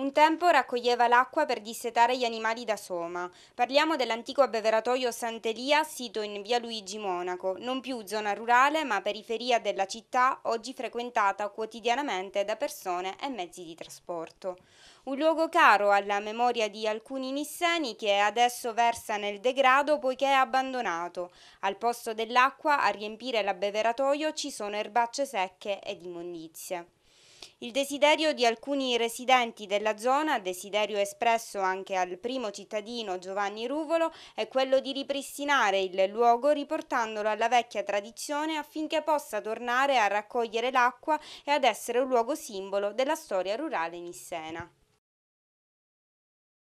Un tempo raccoglieva l'acqua per dissetare gli animali da soma. Parliamo dell'antico abbeveratoio Sant'Elia, sito in via Luigi Monaco, non più zona rurale ma periferia della città, oggi frequentata quotidianamente da persone e mezzi di trasporto. Un luogo caro alla memoria di alcuni nisseni che adesso versa nel degrado poiché è abbandonato. Al posto dell'acqua a riempire l'abbeveratoio ci sono erbacce secche ed immondizie. Il desiderio di alcuni residenti della zona, desiderio espresso anche al primo cittadino Giovanni Ruvolo, è quello di ripristinare il luogo riportandolo alla vecchia tradizione affinché possa tornare a raccogliere l'acqua e ad essere un luogo simbolo della storia rurale nissena.